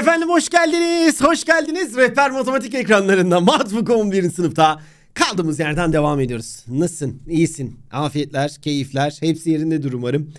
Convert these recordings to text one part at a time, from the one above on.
Efendim hoş geldiniz, hoş geldiniz. Rehber Matematik ekranlarında Matbuk 11. sınıfta kaldığımız yerden devam ediyoruz. Nasılsın? iyisin Afiyetler, keyifler. Hepsi yerindedir umarım.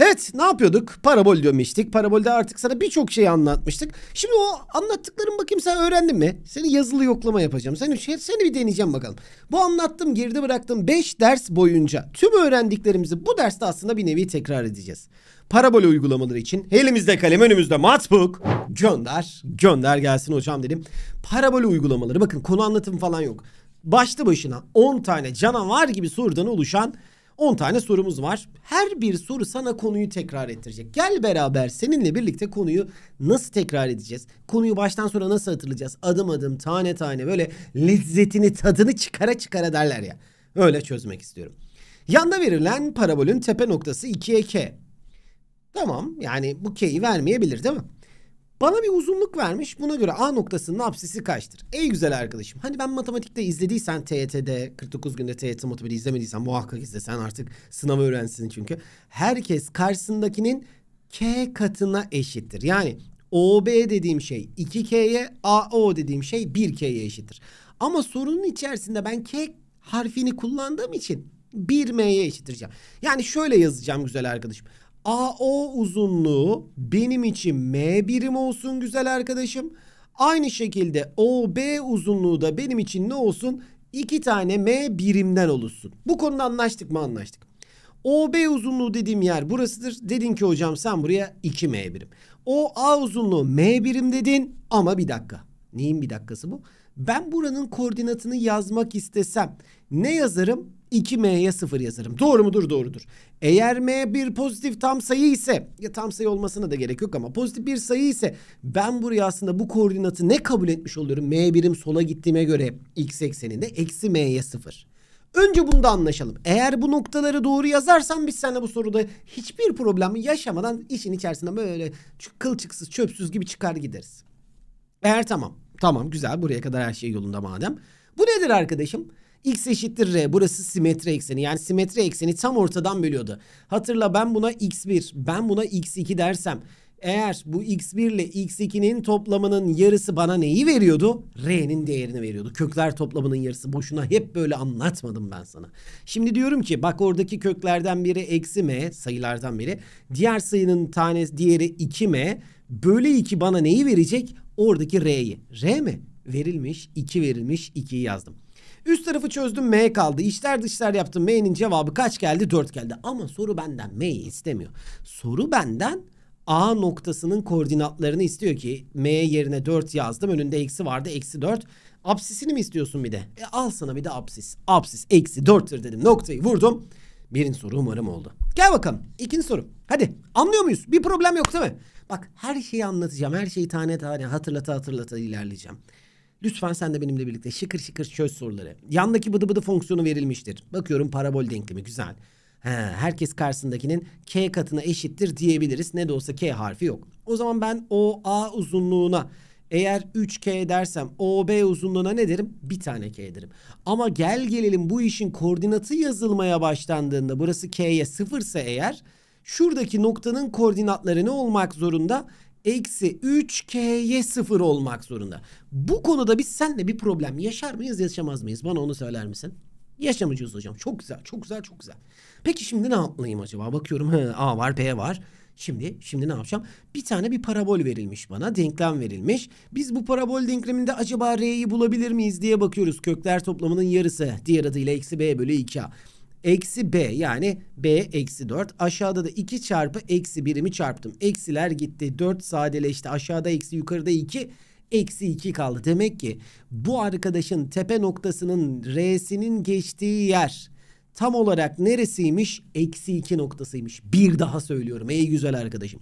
Evet ne yapıyorduk? Parabol dönmüştük. Parabolde artık sana birçok şey anlatmıştık. Şimdi o anlattıklarım bakayım sen öğrendin mi? Seni yazılı yoklama yapacağım. Seni, şey, seni bir deneyeceğim bakalım. Bu anlattım geride bıraktım 5 ders boyunca tüm öğrendiklerimizi bu derste aslında bir nevi tekrar edeceğiz parabol uygulamaları için elimizde kalem önümüzde matbook gönder gönder gelsin hocam dedim. Parabol uygulamaları bakın konu anlatım falan yok. Başlı başına 10 tane canavar gibi sorudan oluşan 10 tane sorumuz var. Her bir soru sana konuyu tekrar ettirecek. Gel beraber seninle birlikte konuyu nasıl tekrar edeceğiz? Konuyu baştan sonra nasıl hatırlayacağız? Adım adım tane tane böyle lezzetini tadını çıkara çıkara derler ya. Öyle çözmek istiyorum. Yanda verilen parabolün tepe noktası 2'ye k. Tamam yani bu K'yi vermeyebilir değil mi? Bana bir uzunluk vermiş. Buna göre A noktasının apsisi kaçtır? Ey güzel arkadaşım. Hani ben matematikte izlediysen TYT'de 49 günde TYT matematiği izlemediysen muhakkak izlesen artık sınavı öğrensin çünkü. Herkes karşısındakinin K katına eşittir. Yani OB dediğim şey 2K'ye, AO dediğim şey 1K'ye eşittir. Ama sorunun içerisinde ben K harfini kullandığım için 1M'ye eşittireceğim. Yani şöyle yazacağım güzel arkadaşım. AO uzunluğu benim için M birim olsun güzel arkadaşım. Aynı şekilde OB uzunluğu da benim için ne olsun? İki tane M birimden oluşsun. Bu konuda anlaştık mı? Anlaştık. OB uzunluğu dediğim yer burasıdır. Dedin ki hocam sen buraya 2 M birim. OA uzunluğu M birim dedin ama bir dakika. Neyin bir dakikası bu? Ben buranın koordinatını yazmak istesem ne yazarım? 2m'ye 0 yazarım. Doğru mudur? Doğrudur. Eğer m bir pozitif tam sayı ise ya tam sayı olmasına da gerek yok ama pozitif bir sayı ise ben buraya aslında bu koordinatı ne kabul etmiş oluyorum? m birim sola gittiğime göre x ekseninde eksi m'ye 0. Önce bunu da anlaşalım. Eğer bu noktaları doğru yazarsan biz seninle bu soruda hiçbir problemi yaşamadan işin içerisinde böyle kılçıksız çöpsüz gibi çıkar gideriz. Eğer tamam. Tamam güzel buraya kadar her şey yolunda madem. Bu nedir arkadaşım? x eşittir r. Burası simetri ekseni. Yani simetri ekseni tam ortadan bölüyordu. Hatırla ben buna x1, ben buna x2 dersem eğer bu x1 ile x2'nin toplamının yarısı bana neyi veriyordu? R'nin değerini veriyordu. Kökler toplamının yarısı. Boşuna hep böyle anlatmadım ben sana. Şimdi diyorum ki bak oradaki köklerden biri eksi m sayılardan biri. Diğer sayının tanesi diğeri 2m. Böyle 2 bana neyi verecek? Oradaki R'yi. R mi? Verilmiş 2 verilmiş 2'yi yazdım. Üst tarafı çözdüm M kaldı. İşler dışlar yaptım. M'nin cevabı kaç geldi? 4 geldi. Ama soru benden M'yi istemiyor. Soru benden A noktasının koordinatlarını istiyor ki M yerine 4 yazdım. Önünde eksi vardı. Eksi 4. Absisini mi istiyorsun bir de? E al sana bir de absis. Absis eksi 4'tür dedim. Noktayı vurdum. Birinci soru umarım oldu. Gel bakalım. ikinci soru. Hadi anlıyor muyuz? Bir problem yok değil mi? Bak her şeyi anlatacağım. Her şeyi tane tane hatırlata hatırlata ilerleyeceğim. Lütfen sen de benimle birlikte şıkır şıkır çöz soruları. Yandaki bıdı bıdı fonksiyonu verilmiştir. Bakıyorum parabol denklemi güzel. He, herkes karşısındakinin k katına eşittir diyebiliriz. Ne de olsa k harfi yok. O zaman ben o a uzunluğuna eğer 3K dersem b uzunluğuna ne derim? Bir tane K derim. Ama gel gelelim bu işin koordinatı yazılmaya başlandığında burası K'ye sıfırsa eğer şuradaki noktanın koordinatları ne olmak zorunda? eksi 3k'ye 0 olmak zorunda. Bu konuda biz senle bir problem yaşar mıyız yaşamaz mıyız? Bana onu söyler misin? Yaşamayacağız hocam. Çok güzel, çok güzel, çok güzel. Peki şimdi ne yapmalıyım acaba? Bakıyorum he, A var, P var. Şimdi şimdi ne yapacağım? Bir tane bir parabol verilmiş bana. Denklem verilmiş. Biz bu parabol denkleminde acaba R'yi bulabilir miyiz diye bakıyoruz. Kökler toplamının yarısı. Diğer adıyla eksi B bölü 2A. Eksi B yani B eksi 4. Aşağıda da 2 çarpı eksi 1'imi çarptım. Eksiler gitti. 4 sadeleşti. Aşağıda eksi yukarıda 2. Eksi 2 kaldı. Demek ki bu arkadaşın tepe noktasının R'sinin geçtiği yer tam olarak neresiymiş? Eksi 2 noktasıymış. Bir daha söylüyorum ey güzel arkadaşım.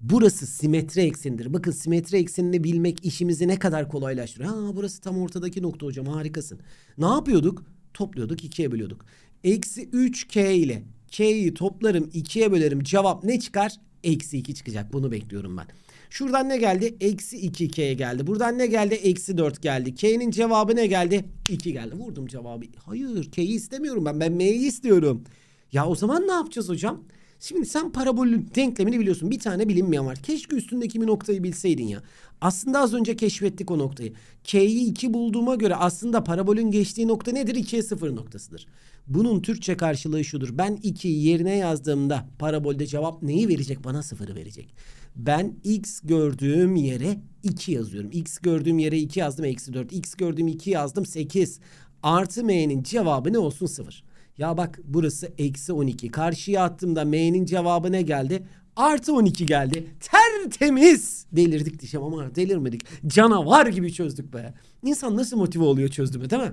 Burası simetri eksendir. Bakın simetri eksenini bilmek işimizi ne kadar kolaylaştırıyor. Ha burası tam ortadaki nokta hocam harikasın. Ne yapıyorduk? Topluyorduk ikiye bölüyorduk. Eksi 3k ile k'yi toplarım 2'ye bölerim. Cevap ne çıkar? Eksi 2 çıkacak. Bunu bekliyorum ben. Şuradan ne geldi? Eksi 2k geldi. Buradan ne geldi? Eksi 4 geldi. K'nin cevabı ne geldi? 2 geldi. Vurdum cevabı. Hayır k'yi istemiyorum ben. Ben m'yi istiyorum. Ya o zaman ne yapacağız hocam? Şimdi sen parabolün denklemini biliyorsun. Bir tane bilinmeyen var. Keşke üstündeki bir noktayı bilseydin ya. Aslında az önce keşfettik o noktayı. K'yi 2 bulduğuma göre aslında parabolün geçtiği nokta nedir? 2'ye 0 noktasıdır. Bunun Türkçe karşılığı şudur. Ben 2 yerine yazdığımda parabolde cevap neyi verecek? Bana sıfırı verecek. Ben x gördüğüm yere 2 yazıyorum. x gördüğüm yere 2 yazdım eksi 4. x gördüğüm 2 yazdım 8. Artı m'nin cevabı ne olsun? 0. Ya bak burası eksi 12. Karşıya attığımda m'nin cevabı ne geldi? Artı 12 geldi. Tertemiz. Delirdik dişem ama delirmedik. Canavar gibi çözdük be. İnsan nasıl motive oluyor çözdüğüme değil mi?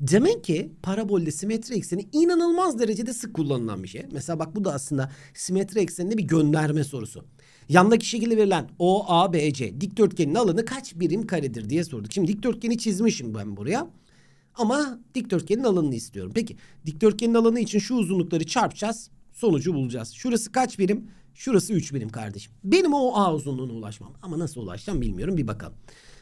Demek ki parabolde simetri ekseni inanılmaz derecede sık kullanılan bir şey. Mesela bak bu da aslında simetri ekseninde bir gönderme sorusu. Yandaki şekilde verilen O, A, B, C dikdörtgenin alanı kaç birim karedir diye sorduk. Şimdi dikdörtgeni çizmişim ben buraya. Ama dikdörtgenin alanını istiyorum. Peki dikdörtgenin alanı için şu uzunlukları çarpacağız. Sonucu bulacağız. Şurası kaç birim? Şurası 3 birim kardeşim. Benim o A uzunluğuna ulaşmam. Ama nasıl ulaşacağım bilmiyorum bir bakalım.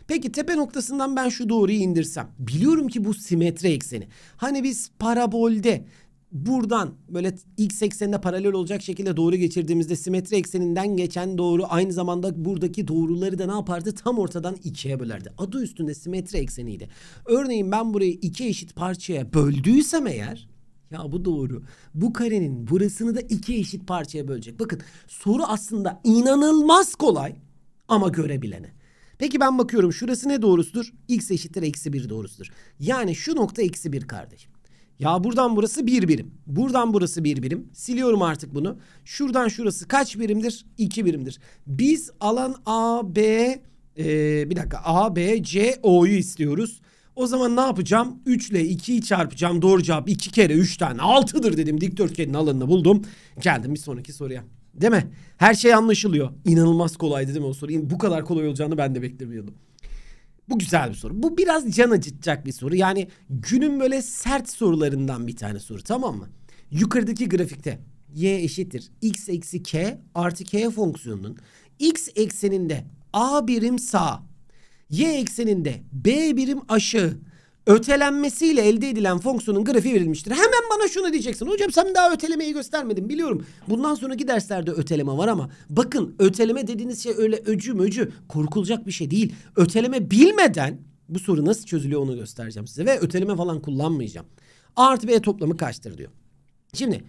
Peki tepe noktasından ben şu doğruyu indirsem. Biliyorum ki bu simetri ekseni. Hani biz parabolde buradan böyle x eksenine paralel olacak şekilde doğru geçirdiğimizde simetri ekseninden geçen doğru aynı zamanda buradaki doğruları da ne yapardı? Tam ortadan ikiye bölerdi. Adı üstünde simetri ekseniydi. Örneğin ben burayı iki eşit parçaya böldüysem eğer ya bu doğru. Bu karenin burasını da iki eşit parçaya bölecek. Bakın soru aslında inanılmaz kolay ama görebilene. Peki ben bakıyorum şurası ne doğrusudur? X eşittir eksi 1 doğrusudur. Yani şu nokta eksi 1 kardeşim. Ya buradan burası bir birim. Buradan burası bir birim. Siliyorum artık bunu. Şuradan şurası kaç birimdir? İki birimdir. Biz alan A, B, e, bir dakika A, B, C, O'yu istiyoruz. O zaman ne yapacağım? 3 ile 2'yi çarpacağım. Doğru cevap 2 kere 3 tane 6'dır dedim. Dikdörtgenin alanını buldum. Geldim bir sonraki soruya. Değil mi? Her şey anlaşılıyor. İnanılmaz kolaydı değil mi o soru? Bu kadar kolay olacağını ben de beklemiyordum. Bu güzel bir soru. Bu biraz can acıtacak bir soru. Yani günün böyle sert sorularından bir tane soru tamam mı? Yukarıdaki grafikte y eşittir x eksi k artı k fonksiyonunun x ekseninde a birim sağ, y ekseninde b birim aşağı ötelenmesiyle elde edilen fonksiyonun grafiği verilmiştir. Hemen bana şunu diyeceksin. Hocam sen daha ötelemeyi göstermedin biliyorum. Bundan sonraki derslerde öteleme var ama bakın öteleme dediğiniz şey öyle öcü möcü korkulacak bir şey değil. Öteleme bilmeden bu soru nasıl çözülüyor onu göstereceğim size ve öteleme falan kullanmayacağım. A artı B toplamı kaçtır diyor. Şimdi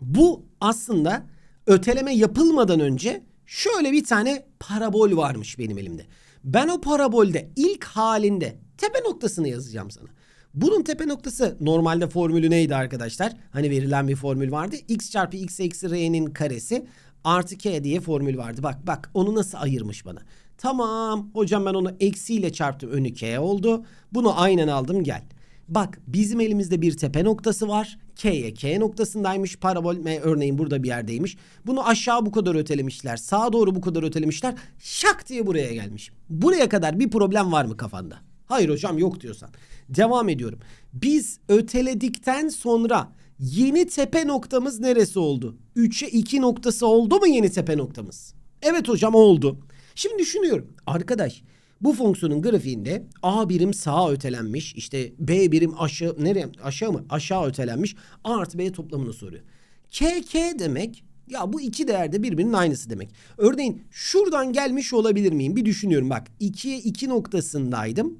bu aslında öteleme yapılmadan önce şöyle bir tane parabol varmış benim elimde. Ben o parabolde ilk halinde Tepe noktasını yazacağım sana. Bunun tepe noktası normalde formülü neydi arkadaşlar? Hani verilen bir formül vardı. X çarpı x eksi r'nin karesi artı k diye formül vardı. Bak bak onu nasıl ayırmış bana. Tamam hocam ben onu eksiyle çarptım önü k oldu. Bunu aynen aldım gel. Bak bizim elimizde bir tepe noktası var. K'ye K noktasındaymış. Parabol M örneğin burada bir yerdeymiş. Bunu aşağı bu kadar ötelemişler. Sağa doğru bu kadar ötelemişler. Şak diye buraya gelmiş. Buraya kadar bir problem var mı kafanda? Hayır hocam yok diyorsan. Devam ediyorum. Biz öteledikten sonra yeni tepe noktamız neresi oldu? 3'e 2 noktası oldu mu yeni tepe noktamız? Evet hocam oldu. Şimdi düşünüyorum. Arkadaş bu fonksiyonun grafiğinde A birim sağa ötelenmiş. işte B birim aşağı nereye aşağı mı? Aşağı ötelenmiş. A artı B toplamını soruyor. KK demek ya bu iki değerde birbirinin aynısı demek. Örneğin şuradan gelmiş olabilir miyim? Bir düşünüyorum bak. 2'ye 2 noktasındaydım.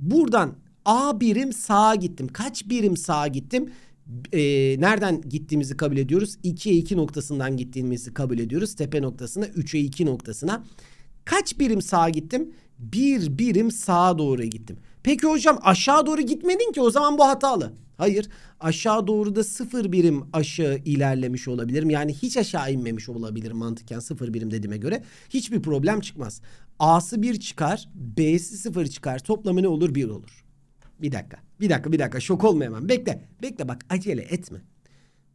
Buradan A birim sağa gittim. Kaç birim sağa gittim? E, nereden gittiğimizi kabul ediyoruz? 2'ye 2 noktasından gittiğimizi kabul ediyoruz. Tepe noktasına 3'e 2 noktasına. Kaç birim sağa gittim? Bir birim sağa doğru gittim. Peki hocam aşağı doğru gitmedin ki o zaman bu hatalı. Hayır aşağı doğru da sıfır birim aşağı ilerlemiş olabilirim. Yani hiç aşağı inmemiş olabilirim mantıken sıfır birim dediğime göre. Hiçbir problem çıkmaz. A'sı 1 çıkar, B'si 0 çıkar. Toplamı ne olur? 1 olur. Bir dakika. Bir dakika, bir dakika. Şok olma hemen. Bekle. Bekle bak acele etme.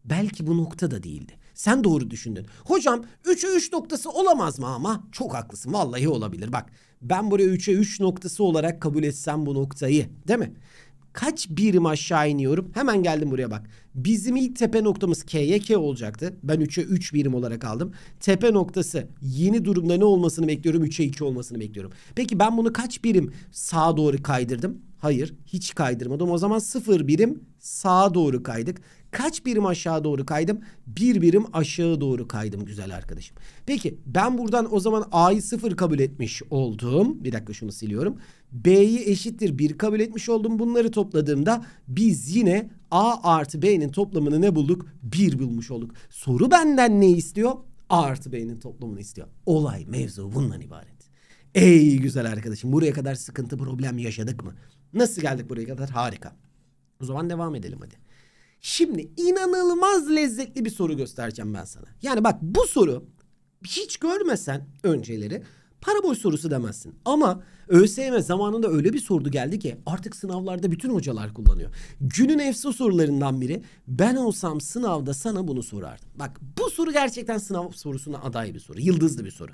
Belki bu nokta da değildi. Sen doğru düşündün. Hocam 3'e 3 noktası olamaz mı ama? Çok haklısın. Vallahi olabilir. Bak ben buraya 3'e 3 noktası olarak kabul etsem bu noktayı. Değil mi? kaç birim aşağı iniyorum? Hemen geldim buraya bak. Bizim ilk tepe noktamız K'ye K olacaktı. Ben 3'e 3 birim olarak aldım. Tepe noktası yeni durumda ne olmasını bekliyorum? 3'e 2 olmasını bekliyorum. Peki ben bunu kaç birim sağa doğru kaydırdım? Hayır hiç kaydırmadım. O zaman 0 birim sağa doğru kaydık. Kaç birim aşağı doğru kaydım? Bir birim aşağı doğru kaydım güzel arkadaşım. Peki ben buradan o zaman A'yı sıfır kabul etmiş oldum. Bir dakika şunu siliyorum. B'yi eşittir bir kabul etmiş oldum. Bunları topladığımda biz yine A artı B'nin toplamını ne bulduk? Bir bulmuş olduk. Soru benden ne istiyor? A artı B'nin toplamını istiyor. Olay mevzu bundan ibaret. Ey güzel arkadaşım buraya kadar sıkıntı problem yaşadık mı? Nasıl geldik buraya kadar? Harika. O zaman devam edelim hadi. Şimdi inanılmaz lezzetli bir soru göstereceğim ben sana. Yani bak bu soru hiç görmesen önceleri para boş sorusu demezsin. Ama ÖSYM zamanında öyle bir sordu geldi ki artık sınavlarda bütün hocalar kullanıyor. Günün EFSO sorularından biri ben olsam sınavda sana bunu sorardım. Bak bu soru gerçekten sınav sorusuna aday bir soru. Yıldızlı bir soru.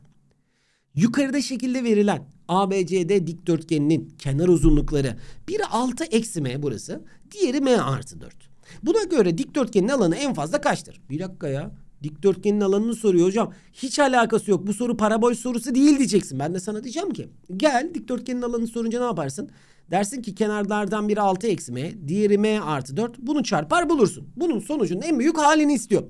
Yukarıda şekilde verilen ABCD dikdörtgeninin kenar uzunlukları biri 6 eksi M burası diğeri M artı 4. Buna göre dikdörtgenin alanı en fazla kaçtır? Bir dakika ya. Dikdörtgenin alanını soruyor hocam. Hiç alakası yok. Bu soru parabol sorusu değil diyeceksin. Ben de sana diyeceğim ki gel dikdörtgenin alanını sorunca ne yaparsın? Dersin ki kenarlardan biri 6 eksi m, diğeri m artı 4. Bunu çarpar bulursun. Bunun sonucunun en büyük halini istiyor.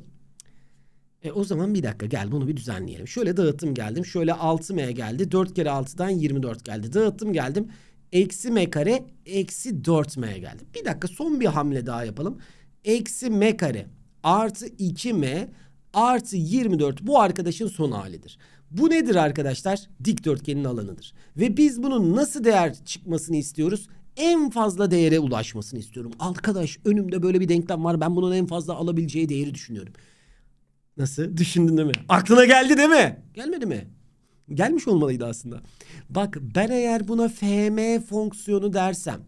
E o zaman bir dakika gel bunu bir düzenleyelim. Şöyle dağıttım geldim. Şöyle 6m geldi. 4 kere 6'dan 24 geldi. Dağıttım geldim. Eksi m kare eksi 4m geldi. Bir dakika son bir hamle daha yapalım eksi m kare artı 2m artı 24 bu arkadaşın son halidir. Bu nedir arkadaşlar? Dikdörtgenin alanıdır. Ve biz bunun nasıl değer çıkmasını istiyoruz? En fazla değere ulaşmasını istiyorum. Arkadaş önümde böyle bir denklem var. Ben bunun en fazla alabileceği değeri düşünüyorum. Nasıl? Düşündün değil mi? Aklına geldi değil mi? Gelmedi mi? Gelmiş olmalıydı aslında. Bak ben eğer buna FM fonksiyonu dersem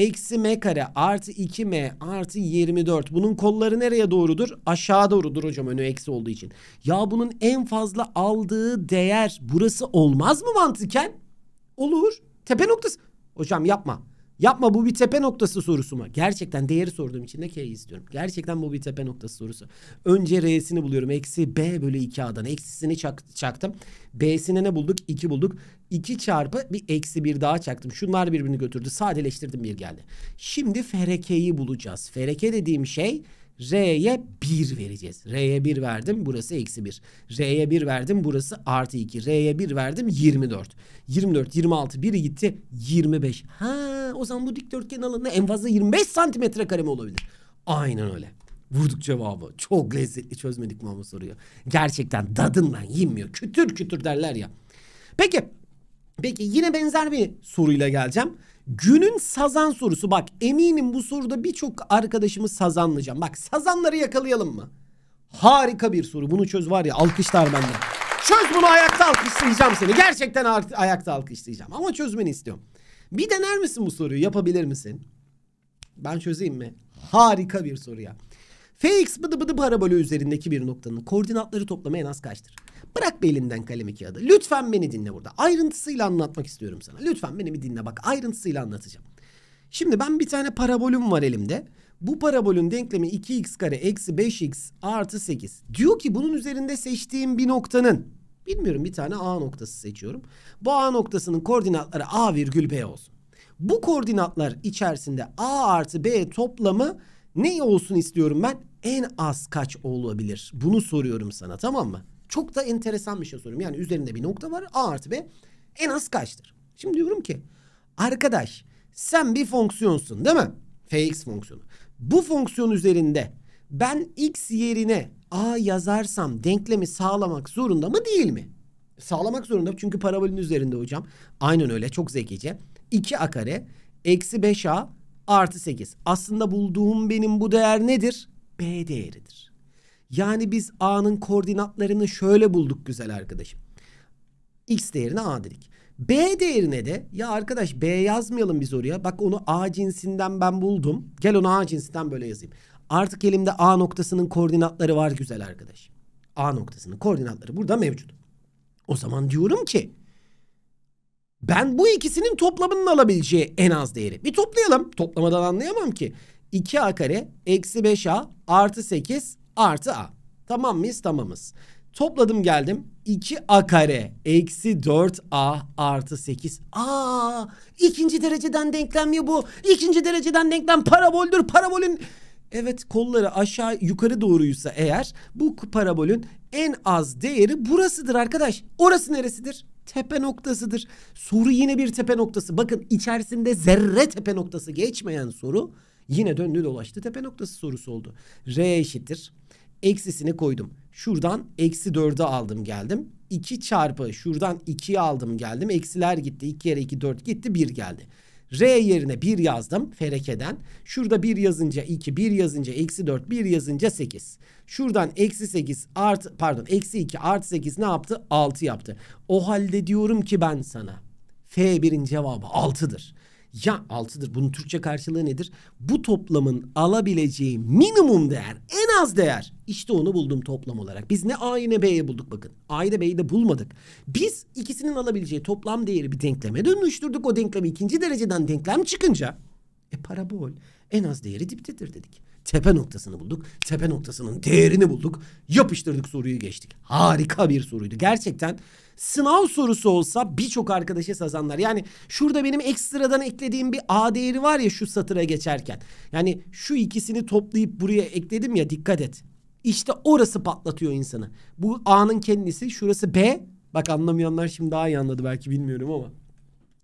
Eksi m kare artı 2m artı 24. Bunun kolları nereye doğrudur? Aşağı doğrudur hocam önü eksi olduğu için. Ya bunun en fazla aldığı değer burası olmaz mı mantıken? Olur. Tepe noktası. Hocam yapma. Yapma bu bir tepe noktası sorusu mu? Gerçekten değeri sorduğum için de K'yi istiyorum. Gerçekten bu bir tepe noktası sorusu. Önce R'sini buluyorum. Eksi B bölü 2A'dan. Eksisini çak, çaktım. b'sine ne bulduk? 2 bulduk. 2 çarpı bir eksi 1 daha çaktım. Şunlar birbirini götürdü. Sadeleştirdim bir geldi. Şimdi FRK'yi bulacağız. FRK dediğim şey R'ye 1 vereceğiz. R'ye 1 verdim burası eksi 1. R'ye 1 verdim burası artı 2. R'ye 1 verdim 24. 24, 26, 1 gitti 25. Ha, o zaman bu dikdörtgen alanı en fazla 25 santimetre kare mi olabilir? Aynen öyle. Vurduk cevabı. Çok lezzetli çözmedik mi ama soruyu. Gerçekten dadından yemiyor. Kütür kütür derler ya. Peki. Peki yine benzer bir soruyla geleceğim. Günün sazan sorusu bak eminim bu soruda birçok arkadaşımız sazanlayacağım. Bak sazanları yakalayalım mı? Harika bir soru. Bunu çöz var ya alkışlar benden. Çöz bunu ayakta alkışlayacağım seni. Gerçekten ayakta alkışlayacağım. Ama çözmeni istiyorum. Bir dener misin bu soruyu? Yapabilir misin? Ben çözeyim mi? Harika bir soru ya. Fx bıdı bıdı parabolü üzerindeki bir noktanın koordinatları toplamı en az kaçtır? Bırak be elimden kalemi kağıdı. Lütfen beni dinle burada. Ayrıntısıyla anlatmak istiyorum sana. Lütfen beni bir dinle bak. Ayrıntısıyla anlatacağım. Şimdi ben bir tane parabolüm var elimde. Bu parabolün denklemi 2x kare eksi 5x artı 8. Diyor ki bunun üzerinde seçtiğim bir noktanın. Bilmiyorum bir tane A noktası seçiyorum. Bu A noktasının koordinatları A virgül B olsun. Bu koordinatlar içerisinde A artı B toplamı ne olsun istiyorum ben? En az kaç olabilir? Bunu soruyorum sana tamam mı? çok da enteresan bir şey soruyorum. Yani üzerinde bir nokta var. A artı B en az kaçtır? Şimdi diyorum ki arkadaş sen bir fonksiyonsun değil mi? Fx fonksiyonu. Bu fonksiyon üzerinde ben x yerine a yazarsam denklemi sağlamak zorunda mı değil mi? Sağlamak zorunda çünkü parabolün üzerinde hocam. Aynen öyle çok zekice. 2a kare eksi 5a artı 8. Aslında bulduğum benim bu değer nedir? B değeridir. Yani biz A'nın koordinatlarını şöyle bulduk güzel arkadaşım. X değerine A dedik. B değerine de ya arkadaş B yazmayalım biz oraya. Bak onu A cinsinden ben buldum. Gel onu A cinsinden böyle yazayım. Artık elimde A noktasının koordinatları var güzel arkadaş. A noktasının koordinatları burada mevcut. O zaman diyorum ki ben bu ikisinin toplamının alabileceği en az değeri. Bir toplayalım. Toplamadan anlayamam ki. 2A kare eksi 5A artı 8 artı a. Tamam mıyız? Tamamız. Topladım geldim. 2a kare eksi 4a artı 8. Aa ikinci dereceden denklem ya bu. İkinci dereceden denklem paraboldür. Parabolün evet kolları aşağı yukarı doğruysa eğer bu parabolün en az değeri burasıdır arkadaş. Orası neresidir? Tepe noktasıdır. Soru yine bir tepe noktası. Bakın içerisinde zerre tepe noktası geçmeyen soru yine döndü dolaştı tepe noktası sorusu oldu. R eşittir eksisini koydum. Şuradan eksi 4'ü aldım geldim. 2 çarpı şuradan 2'yi aldım geldim. Eksiler gitti. 2 kere 2 4 gitti 1 geldi. R yerine 1 yazdım ferekeden. Şurada 1 yazınca 2, 1 yazınca eksi 4, 1 yazınca 8. Şuradan eksi 8 art pardon eksi 2 artı 8 ne yaptı? 6 yaptı. O halde diyorum ki ben sana. F1'in cevabı 6'dır ya altıdır. Bunun Türkçe karşılığı nedir? Bu toplamın alabileceği minimum değer, en az değer. İşte onu buldum toplam olarak. Biz ne A'yı ne B'yi bulduk bakın. A'yı da B'yi de bulmadık. Biz ikisinin alabileceği toplam değeri bir denkleme dönüştürdük. O denklemi ikinci dereceden denklem çıkınca e parabol en az değeri diptedir dedik. Tepe noktasını bulduk. Tepe noktasının değerini bulduk. Yapıştırdık soruyu geçtik. Harika bir soruydu. Gerçekten sınav sorusu olsa birçok arkadaşa sazanlar. Yani şurada benim ekstradan eklediğim bir A değeri var ya şu satıra geçerken. Yani şu ikisini toplayıp buraya ekledim ya dikkat et. İşte orası patlatıyor insanı. Bu A'nın kendisi, şurası B. Bak anlamayanlar şimdi daha iyi anladı belki bilmiyorum ama.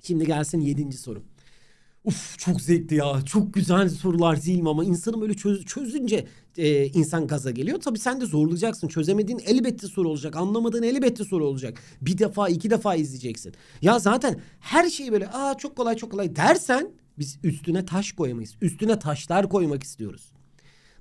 Şimdi gelsin yedinci sorum. Uf çok zevkli ya. Çok güzel sorular Zilm ama insanım öyle çöz, çözünce e, insan gaza geliyor. Tabii sen de zorlayacaksın. Çözemediğin elbette soru olacak. Anlamadığın elbette soru olacak. Bir defa iki defa izleyeceksin. Ya zaten her şeyi böyle aa çok kolay çok kolay dersen biz üstüne taş koyamayız. Üstüne taşlar koymak istiyoruz.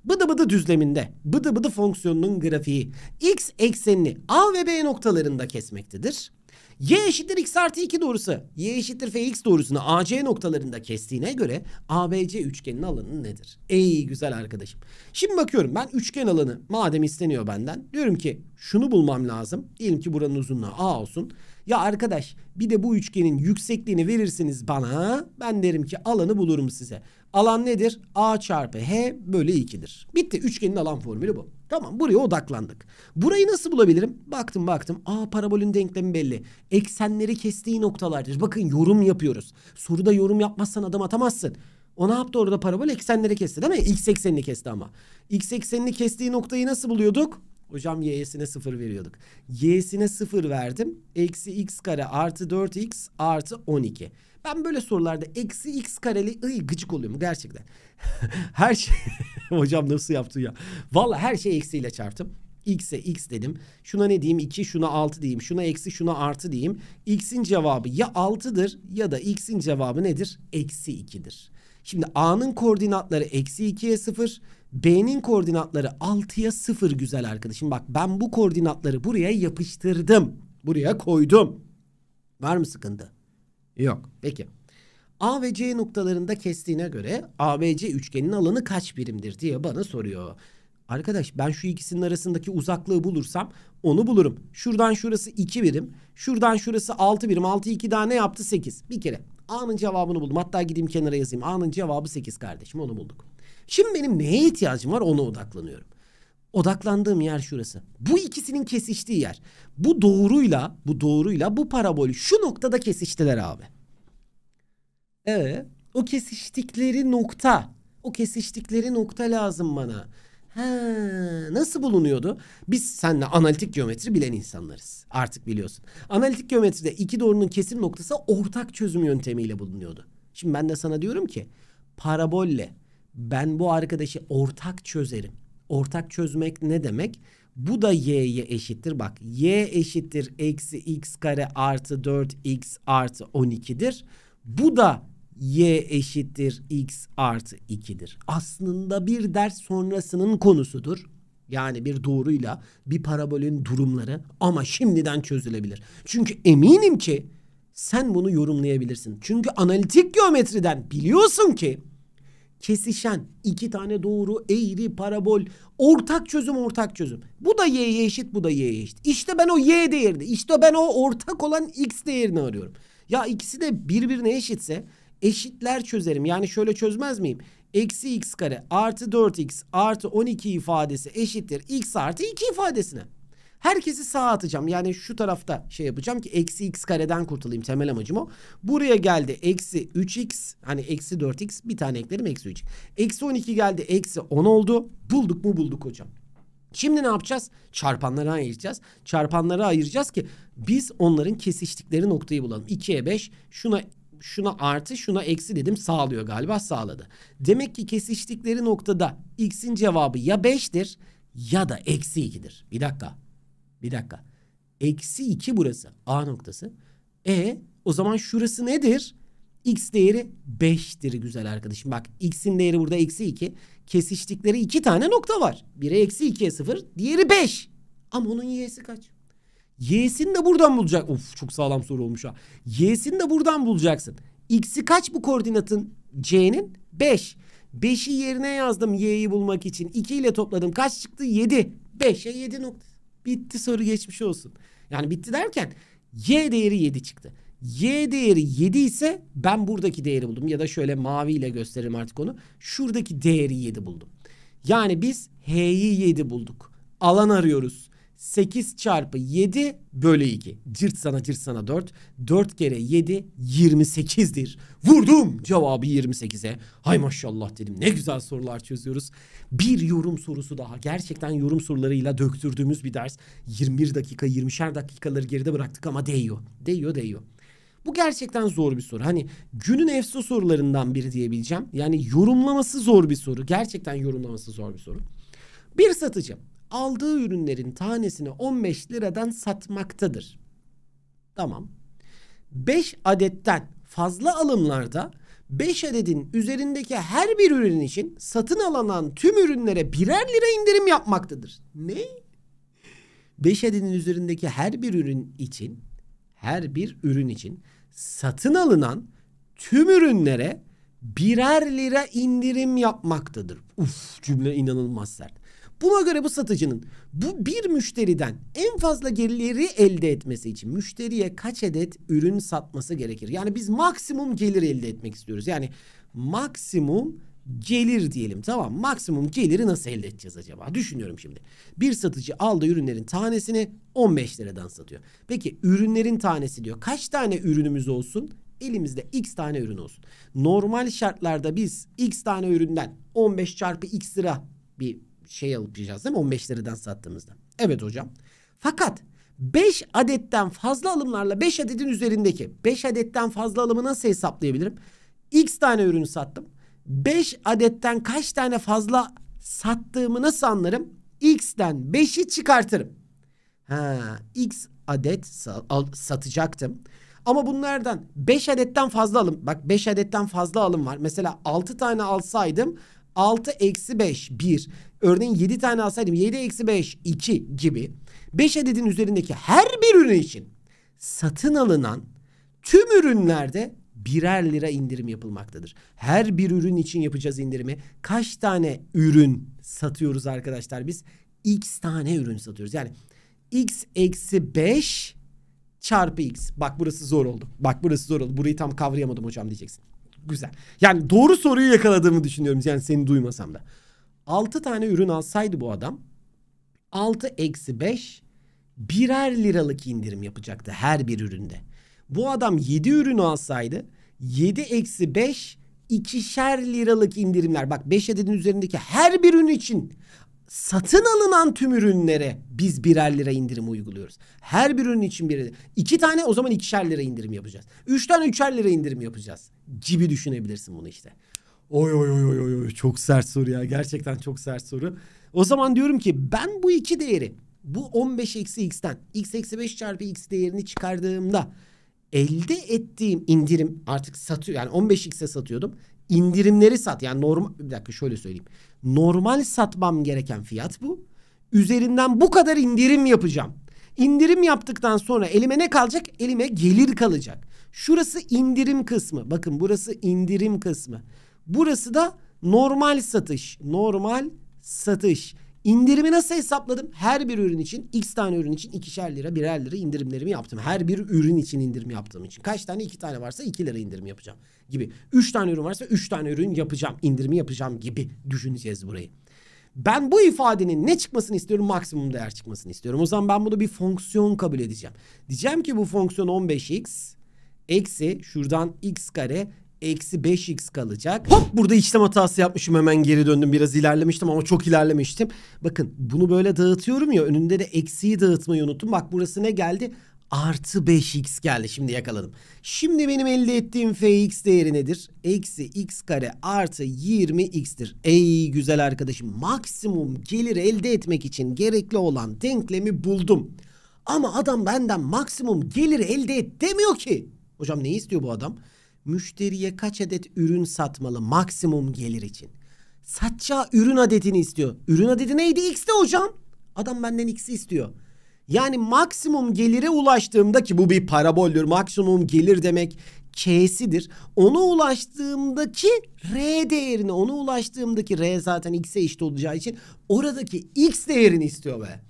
Bıdı bıdı düzleminde, bıdı bıdı fonksiyonunun grafiği x eksenini a ve b noktalarında kesmektedir y eşittir x artı 2 doğrusu y eşittir fx doğrusunu ac noktalarında kestiğine göre abc üçgenin alanı nedir? Ey güzel arkadaşım. Şimdi bakıyorum ben üçgen alanı madem isteniyor benden. Diyorum ki şunu bulmam lazım. Diyelim ki buranın uzunluğu a olsun. Ya arkadaş bir de bu üçgenin yüksekliğini verirsiniz bana. Ben derim ki alanı bulurum size. Alan nedir? A çarpı H bölü 2'dir. Bitti. Üçgenin alan formülü bu. Tamam buraya odaklandık. Burayı nasıl bulabilirim? Baktım baktım. Aa parabolün denklemi belli. Eksenleri kestiği noktalardır. Bakın yorum yapıyoruz. Soruda yorum yapmazsan adam atamazsın. O ne yaptı orada parabol? Eksenleri kesti değil mi? X eksenini kesti ama. X eksenini kestiği noktayı nasıl buluyorduk? Hocam y'sine sıfır veriyorduk. Y'sine sıfır verdim. Eksi x kare artı 4x artı 12. Ben böyle sorularda eksi x kareli ıy gıcık oluyorum gerçekten. her şey hocam nasıl yaptın ya. Valla her şey eksiyle çarptım. X'e X dedim. Şuna ne diyeyim? 2, şuna 6 diyeyim. Şuna eksi, şuna artı diyeyim. X'in cevabı ya 6'dır ya da X'in cevabı nedir? Eksi 2'dir. Şimdi A'nın koordinatları eksi 2'ye 0. B'nin koordinatları 6'ya 0 güzel arkadaşım. Bak ben bu koordinatları buraya yapıştırdım. Buraya koydum. Var mı sıkıntı? Yok. Peki. A ve C noktalarında kestiğine göre ABC üçgenin alanı kaç birimdir diye bana soruyor. Arkadaş ben şu ikisinin arasındaki uzaklığı bulursam onu bulurum. Şuradan şurası 2 birim. Şuradan şurası 6 birim. 6 2 daha ne yaptı? 8. Bir kere A'nın cevabını buldum. Hatta gideyim kenara yazayım. A'nın cevabı 8 kardeşim onu bulduk. Şimdi benim neye ihtiyacım var ona odaklanıyorum. Odaklandığım yer şurası. Bu ikisinin kesiştiği yer. Bu doğruyla, bu doğruyla bu parabol şu noktada kesiştiler abi. Evet. O kesiştikleri nokta. O kesiştikleri nokta lazım bana. Ha, nasıl bulunuyordu? Biz seninle analitik geometri bilen insanlarız. Artık biliyorsun. Analitik geometride iki doğrunun kesim noktası ortak çözüm yöntemiyle bulunuyordu. Şimdi ben de sana diyorum ki parabolle ben bu arkadaşı ortak çözerim. Ortak çözmek ne demek? Bu da y'ye eşittir. Bak y eşittir eksi x kare artı 4x artı 12'dir. Bu da y eşittir x artı 2'dir. Aslında bir ders sonrasının konusudur. Yani bir doğruyla bir parabolün durumları ama şimdiden çözülebilir. Çünkü eminim ki sen bunu yorumlayabilirsin. Çünkü analitik geometriden biliyorsun ki kesişen iki tane doğru, eğri, parabol, ortak çözüm, ortak çözüm. Bu da y'ye eşit, bu da y'ye eşit. İşte ben o y değerini, işte ben o ortak olan x değerini arıyorum. Ya ikisi de birbirine eşitse eşitler çözerim. Yani şöyle çözmez miyim? Eksi x kare artı 4x artı 12 ifadesi eşittir x artı 2 ifadesine. Herkesi sağa atacağım. Yani şu tarafta şey yapacağım ki eksi x kareden kurtulayım. Temel amacım o. Buraya geldi eksi 3x. Hani eksi 4x bir tane eklerim eksi 3. Eksi 12 geldi eksi 10 oldu. Bulduk mu bulduk hocam. Şimdi ne yapacağız? çarpanları ayıracağız. çarpanları ayıracağız ki biz onların kesiştikleri noktayı bulalım. 2'ye 5 şuna şuna artı şuna eksi dedim sağlıyor galiba sağladı. Demek ki kesiştikleri noktada x'in cevabı ya 5'tir ya da eksi 2'dir. Bir dakika bir dakika. Eksi 2 burası. A noktası. E o zaman şurası nedir? X değeri 5'tir güzel arkadaşım. Bak X'in değeri burada eksi 2. Kesiştikleri iki tane nokta var. Biri eksi 2'ye 0. Diğeri 5. Ama onun y'si kaç? Y'sini de buradan bulacak. Of çok sağlam soru olmuş ha. Y'sini de buradan bulacaksın. X'i kaç bu koordinatın? C'nin 5. 5'i yerine yazdım y'yi bulmak için. 2 ile topladım. Kaç çıktı? 7. 5'e 7 noktası. Bitti soru geçmiş olsun. Yani bitti derken y değeri 7 çıktı. Y değeri 7 ise ben buradaki değeri buldum. Ya da şöyle maviyle gösteririm artık onu. Şuradaki değeri 7 buldum. Yani biz H'yi 7 bulduk. Alan arıyoruz. 8 çarpı 7 bölü 2. Cırt sana cırt sana 4. 4 kere 7 28'dir. Vurdum cevabı 28'e. Hay maşallah dedim ne güzel sorular çözüyoruz. Bir yorum sorusu daha. Gerçekten yorum sorularıyla döktürdüğümüz bir ders. 21 dakika 20'şer dakikaları geride bıraktık ama değiyor. Değiyor değiyor. Bu gerçekten zor bir soru. Hani günün EFSO sorularından biri diyebileceğim. Yani yorumlaması zor bir soru. Gerçekten yorumlaması zor bir soru. Bir satıcı aldığı ürünlerin tanesini 15 liradan satmaktadır. Tamam. 5 adetten fazla alımlarda 5 adedin üzerindeki her bir ürün için satın alınan tüm ürünlere birer lira indirim yapmaktadır. Ne? 5 adedin üzerindeki her bir ürün için her bir ürün için satın alınan tüm ürünlere birer lira indirim yapmaktadır. Uf cümle inanılmaz sert. Buna göre bu satıcının bu bir müşteriden en fazla gelirleri elde etmesi için müşteriye kaç adet ürün satması gerekir? Yani biz maksimum gelir elde etmek istiyoruz. Yani maksimum gelir diyelim tamam maksimum geliri nasıl elde edeceğiz acaba düşünüyorum şimdi. Bir satıcı aldı ürünlerin tanesini 15 liradan satıyor. Peki ürünlerin tanesi diyor kaç tane ürünümüz olsun? Elimizde x tane ürün olsun. Normal şartlarda biz x tane üründen 15 çarpı x lira bir şey alıp yapacağız değil mi? 15 liradan sattığımızda. Evet hocam. Fakat 5 adetten fazla alımlarla 5 adetin üzerindeki 5 adetten fazla alımı nasıl hesaplayabilirim? X tane ürünü sattım. 5 adetten kaç tane fazla sattığımı nasıl anlarım? X'ten 5'i çıkartırım. Ha, X adet satacaktım. Ama bunlardan 5 adetten fazla alım. Bak 5 adetten fazla alım var. Mesela 6 tane alsaydım 6 eksi 5 1. Örneğin 7 tane alsaydım 7 eksi 5 2 gibi. 5 adedin üzerindeki her bir ürün için satın alınan tüm ürünlerde birer lira indirim yapılmaktadır. Her bir ürün için yapacağız indirimi. Kaç tane ürün satıyoruz arkadaşlar biz? X tane ürün satıyoruz. Yani X eksi 5 çarpı X. Bak burası zor oldu. Bak burası zor oldu. Burayı tam kavrayamadım hocam diyeceksin. Güzel. Yani doğru soruyu yakaladığımı düşünüyorum. Yani seni duymasam da. 6 tane ürün alsaydı bu adam 6 eksi 5 birer liralık indirim yapacaktı her bir üründe. Bu adam 7 ürünü alsaydı 7 eksi 5 ikişer liralık indirimler. Bak 5 adedin üzerindeki her bir ürün için satın alınan tüm ürünlere biz birer lira indirim uyguluyoruz. Her bir ürün için bir iki tane o zaman ikişer lira indirim yapacağız. Üç tane üçer lira indirim yapacağız gibi düşünebilirsin bunu işte. Oy oy oy oy oy çok sert soru ya gerçekten çok sert soru. O zaman diyorum ki ben bu iki değeri bu 15 eksi x'ten x eksi 5 çarpı x değerini çıkardığımda elde ettiğim indirim artık satıyor yani 15x'e satıyordum indirimleri sat. Yani normal bir dakika şöyle söyleyeyim. Normal satmam gereken fiyat bu. Üzerinden bu kadar indirim yapacağım. İndirim yaptıktan sonra elime ne kalacak? Elime gelir kalacak. Şurası indirim kısmı. Bakın burası indirim kısmı. Burası da normal satış. Normal satış. İndirimi nasıl hesapladım? Her bir ürün için x tane ürün için ikişer lira birer lira indirimlerimi yaptım. Her bir ürün için indirim yaptığım için. Kaç tane iki tane varsa iki lira indirim yapacağım gibi. Üç tane ürün varsa üç tane ürün yapacağım. indirimi yapacağım gibi düşüneceğiz burayı. Ben bu ifadenin ne çıkmasını istiyorum? Maksimum değer çıkmasını istiyorum. O zaman ben bunu bir fonksiyon kabul edeceğim. Diyeceğim ki bu fonksiyon 15x eksi şuradan x kare eksi 5x kalacak. Hop burada işlem hatası yapmışım hemen geri döndüm. Biraz ilerlemiştim ama çok ilerlemiştim. Bakın bunu böyle dağıtıyorum ya önünde de eksiyi dağıtmayı unuttum. Bak burası ne geldi? Artı 5x geldi şimdi yakaladım. Şimdi benim elde ettiğim fx değeri nedir? Eksi x kare artı 20x'tir. Ey güzel arkadaşım maksimum gelir elde etmek için gerekli olan denklemi buldum. Ama adam benden maksimum gelir elde et demiyor ki. Hocam ne istiyor bu adam? müşteriye kaç adet ürün satmalı maksimum gelir için. Satacağı ürün adetini istiyor. Ürün adeti neydi? X'te hocam. Adam benden X'i istiyor. Yani maksimum gelire ulaştığımda ki bu bir paraboldür. Maksimum gelir demek K'sidir. Ona ulaştığımdaki R değerini, ona ulaştığımdaki R zaten X'e eşit olacağı için oradaki X değerini istiyor be.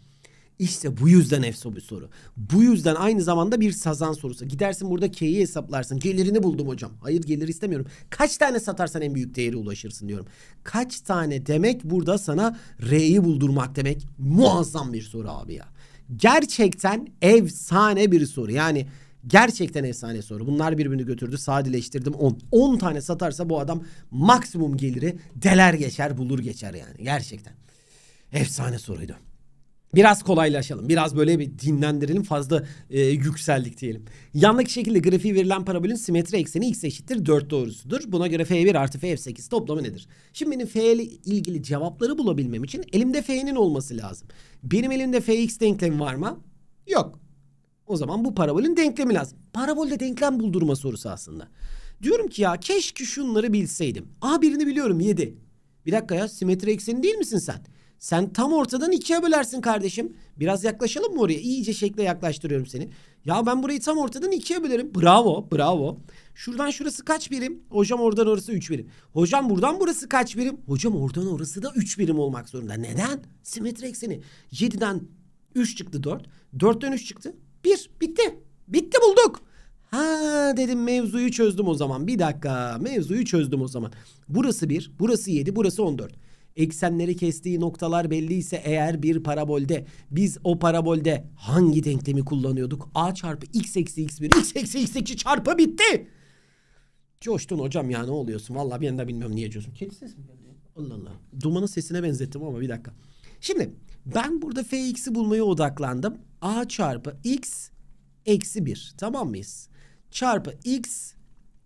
İşte bu yüzden efsobi soru. Bu yüzden aynı zamanda bir sazan sorusu. Gidersin burada K'yi hesaplarsın. Gelirini buldum hocam. Hayır gelir istemiyorum. Kaç tane satarsan en büyük değeri ulaşırsın diyorum. Kaç tane demek burada sana R'yi buldurmak demek. Muazzam bir soru abi ya. Gerçekten efsane bir soru. Yani Gerçekten efsane soru. Bunlar birbirini götürdü. Sadeleştirdim 10. 10 tane satarsa bu adam maksimum geliri deler geçer bulur geçer yani. Gerçekten. Efsane soruydu. Biraz kolaylaşalım. Biraz böyle bir dinlendirelim. Fazla e, yükseldik diyelim. Yandaki şekilde grafiği verilen parabolün simetri ekseni x eşittir 4 doğrusudur. Buna göre f1 artı f8 toplamı nedir? Şimdi benim f ile ilgili cevapları bulabilmem için elimde f'nin olması lazım. Benim elimde fx denklemi var mı? Yok. O zaman bu parabolün denklemi lazım. Parabolde denklem buldurma sorusu aslında. Diyorum ki ya keşke şunları bilseydim. A birini biliyorum 7. Bir dakika ya simetri ekseni değil misin sen? Sen tam ortadan ikiye bölersin kardeşim. Biraz yaklaşalım mı oraya? İyice şekle yaklaştırıyorum seni. Ya ben burayı tam ortadan ikiye bölerim. Bravo, bravo. Şuradan şurası kaç birim? Hocam oradan orası 3 birim. Hocam buradan burası kaç birim? Hocam oradan orası da 3 birim olmak zorunda. Neden? Simetri ekseni. 7'den 3 çıktı 4. 4'ten 3 çıktı. 1. Bitti. Bitti bulduk. Ha dedim mevzuyu çözdüm o zaman. Bir dakika mevzuyu çözdüm o zaman. Burası 1, burası 7, burası 14 eksenleri kestiği noktalar belliyse eğer bir parabolde biz o parabolde hangi denklemi kullanıyorduk? A çarpı x eksi x1 x eksi x2 çarpı bitti. Coştun hocam ya ne oluyorsun? Vallahi ben de bilmiyorum niye coştun. Kedi ses mi geldi? Allah Allah. Dumanın sesine benzettim ama bir dakika. Şimdi ben burada fx'i bulmaya odaklandım. A çarpı x eksi 1. Tamam mıyız? Çarpı x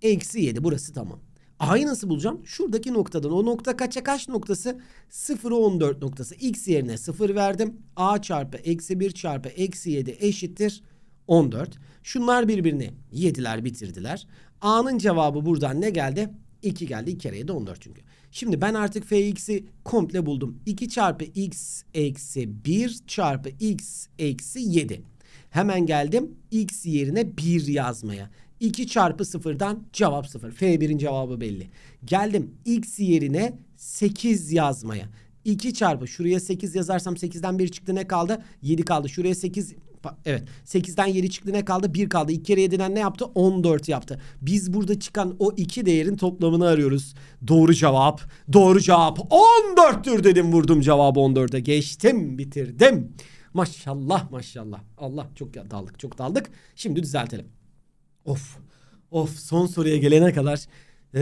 eksi 7. Burası tamam. A'yı nasıl bulacağım? Şuradaki noktadan. O nokta kaça kaç noktası? 0'a 14 noktası. X yerine 0 verdim. A çarpı eksi 1 çarpı eksi 7 eşittir 14. Şunlar birbirini yediler bitirdiler. A'nın cevabı buradan ne geldi? 2 geldi. 2 kere 7 14 çünkü. Şimdi ben artık fx'i komple buldum. 2 çarpı x eksi 1 çarpı x eksi 7. Hemen geldim x yerine 1 yazmaya. 2 çarpı 0'dan cevap 0. F1'in cevabı belli. Geldim x yerine 8 yazmaya. 2 çarpı şuraya 8 yazarsam 8'den 1 çıktı ne kaldı? 7 kaldı. Şuraya 8 evet 8'den 7 çıktı ne kaldı? 1 kaldı. 2 kere 7'den ne yaptı? 14 yaptı. Biz burada çıkan o iki değerin toplamını arıyoruz. Doğru cevap. Doğru cevap 14'tür dedim vurdum cevabı 14'e. Geçtim bitirdim. Maşallah maşallah. Allah çok daldık çok daldık. Şimdi düzeltelim. Of of son soruya gelene kadar e,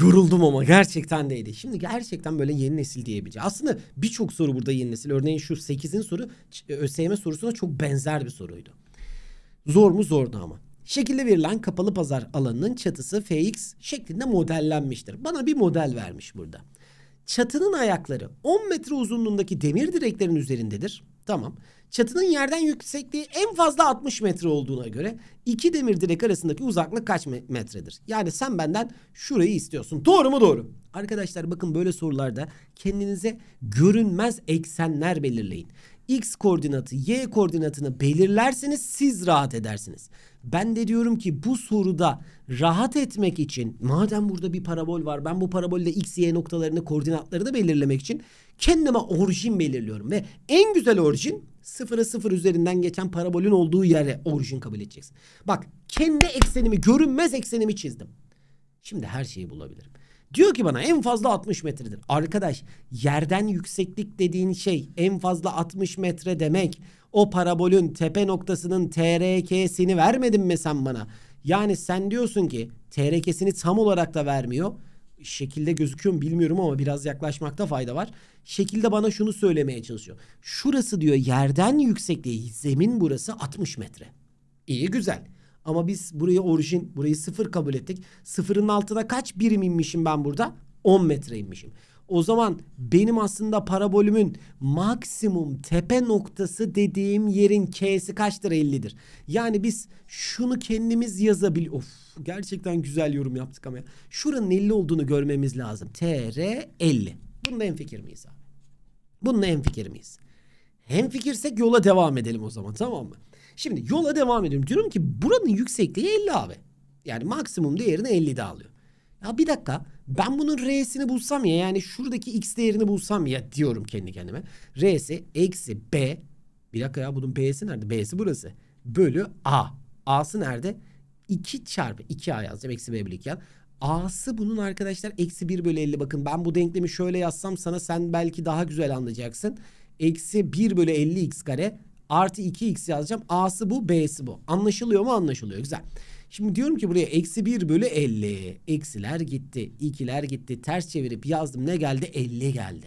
yoruldum ama gerçekten neydi? Şimdi gerçekten böyle yeni nesil diyebileceğim. Aslında birçok soru burada yeni nesil. Örneğin şu 8'in soru e, ÖSYM sorusuna çok benzer bir soruydu. Zor mu zordu ama. Şekilde verilen kapalı pazar alanının çatısı FX şeklinde modellenmiştir. Bana bir model vermiş burada. Çatının ayakları 10 metre uzunluğundaki demir direklerin üzerindedir. Tamam. Çatının yerden yüksekliği en fazla 60 metre olduğuna göre iki demir direk arasındaki uzaklık kaç metredir? Yani sen benden şurayı istiyorsun. Doğru mu doğru? Arkadaşlar bakın böyle sorularda kendinize görünmez eksenler belirleyin. X koordinatı, Y koordinatını belirlerseniz siz rahat edersiniz. Ben de diyorum ki bu soruda rahat etmek için madem burada bir parabol var ben bu parabolde x, y noktalarını koordinatları da belirlemek için kendime orijin belirliyorum ve en güzel orijin sıfıra sıfır üzerinden geçen parabolün olduğu yere orijin kabul edeceksin. Bak kendi eksenimi görünmez eksenimi çizdim. Şimdi her şeyi bulabilirim. Diyor ki bana en fazla 60 metredir. Arkadaş yerden yükseklik dediğin şey en fazla 60 metre demek. O parabolün tepe noktasının TRK'sini vermedin mi sen bana? Yani sen diyorsun ki TRK'sini tam olarak da vermiyor. Şekilde gözüküyor mu bilmiyorum ama biraz yaklaşmakta fayda var. Şekilde bana şunu söylemeye çalışıyor. Şurası diyor yerden yüksekliği zemin burası 60 metre. İyi güzel. Ama biz burayı orijin, burayı sıfır kabul ettik. Sıfırın altına kaç birim inmişim ben burada? 10 metre inmişim. O zaman benim aslında parabolümün maksimum tepe noktası dediğim yerin K'si kaçtır? 50'dir. Yani biz şunu kendimiz yazabil... Of gerçekten güzel yorum yaptık ama ya. Şuranın 50 olduğunu görmemiz lazım. TR 50. Bununla en fikir miyiz abi? Bununla en fikir miyiz? Hem fikirsek yola devam edelim o zaman tamam mı? Şimdi yola devam ediyorum. Diyorum ki buranın yüksekliği 50 abi. Yani maksimum değerini 50'de alıyor. Ya bir dakika ben bunun R'sini bulsam ya yani şuradaki X değerini bulsam ya diyorum kendi kendime. R'si eksi B. Bir dakika ya bunun B'si nerede? B'si burası. Bölü A. A'sı nerede? 2 çarpı 2A yazacağım. Eksi B bölü 2 yaz. A'sı bunun arkadaşlar eksi 1 bölü 50 bakın. Ben bu denklemi şöyle yazsam sana sen belki daha güzel anlayacaksın. Eksi 1 bölü 50 x kare artı 2x yazacağım. A'sı bu B'si bu. Anlaşılıyor mu? Anlaşılıyor. Güzel. Şimdi diyorum ki buraya eksi 1 bölü 50. Eksiler gitti. ikiler gitti. Ters çevirip yazdım. Ne geldi? 50 geldi.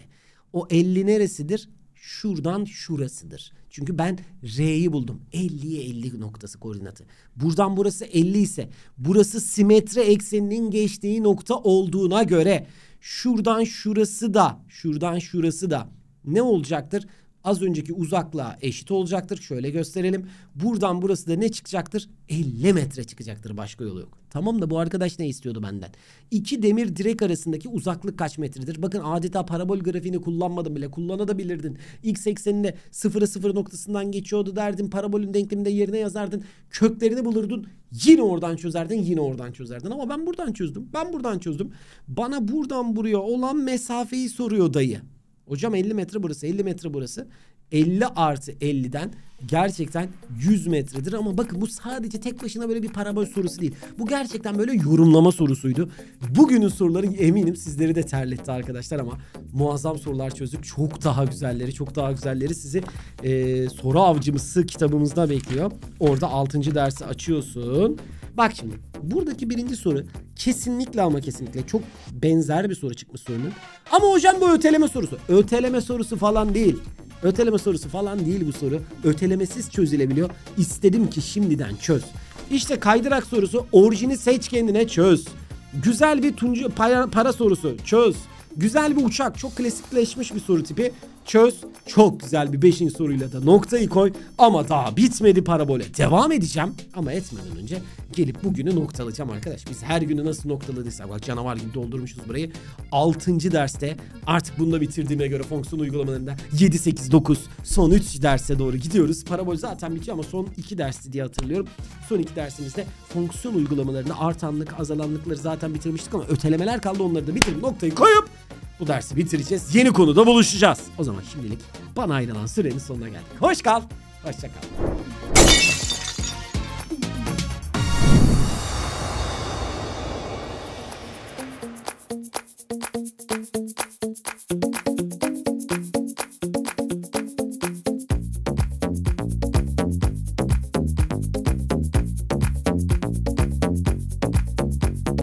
O 50 neresidir? Şuradan şurasıdır. Çünkü ben R'yi buldum. 50'ye 50 noktası koordinatı. Buradan burası 50 ise burası simetri ekseninin geçtiği nokta olduğuna göre şuradan şurası da şuradan şurası da ne olacaktır? az önceki uzaklığa eşit olacaktır. Şöyle gösterelim. Buradan burası da ne çıkacaktır? 50 metre çıkacaktır. Başka yolu yok. Tamam da bu arkadaş ne istiyordu benden? İki demir direk arasındaki uzaklık kaç metredir? Bakın adeta parabol grafiğini kullanmadım bile. Kullanabilirdin. X eksenine sıfıra sıfır noktasından geçiyordu derdin. Parabolün denkleminde yerine yazardın. Köklerini bulurdun. Yine oradan çözerdin. Yine oradan çözerdin. Ama ben buradan çözdüm. Ben buradan çözdüm. Bana buradan buraya olan mesafeyi soruyor dayı. Hocam 50 metre burası 50 metre burası. 50 artı 50'den gerçekten 100 metredir ama bakın bu sadece tek başına böyle bir parabol sorusu değil. Bu gerçekten böyle yorumlama sorusuydu. Bugünün soruları eminim sizleri de terletti arkadaşlar ama muazzam sorular çözdük. Çok daha güzelleri, çok daha güzelleri sizi e, soru avcımızı kitabımızda bekliyor. Orada 6. dersi açıyorsun. Bak şimdi buradaki birinci soru kesinlikle ama kesinlikle çok benzer bir soru çıkmış sorunun. Ama hocam bu öteleme sorusu. Öteleme sorusu falan değil. Öteleme sorusu falan değil bu soru. Ötelemesiz çözülebiliyor. İstedim ki şimdiden çöz. İşte kaydırak sorusu orijini seç kendine çöz. Güzel bir tuncu para, para sorusu çöz. Güzel bir uçak çok klasikleşmiş bir soru tipi çöz. Çok güzel bir 5. soruyla da noktayı koy. Ama daha bitmedi parabole. Devam edeceğim ama etmeden önce gelip bugünü noktalayacağım arkadaş. Biz her günü nasıl noktaladıysak bak canavar gibi doldurmuşuz burayı. 6. derste artık bunu da bitirdiğime göre fonksiyon uygulamalarında 7, 8, 9 son 3 derse doğru gidiyoruz. Parabol zaten bitiyor ama son 2 dersi diye hatırlıyorum. Son 2 dersimizde fonksiyon uygulamalarında artanlık azalanlıkları zaten bitirmiştik ama ötelemeler kaldı onları da bitirip noktayı koyup bu dersi bitireceğiz. Yeni konuda buluşacağız. O zaman şimdilik bana ayrılan sürenin sonuna geldik. Hoş kal. Hoşça kal.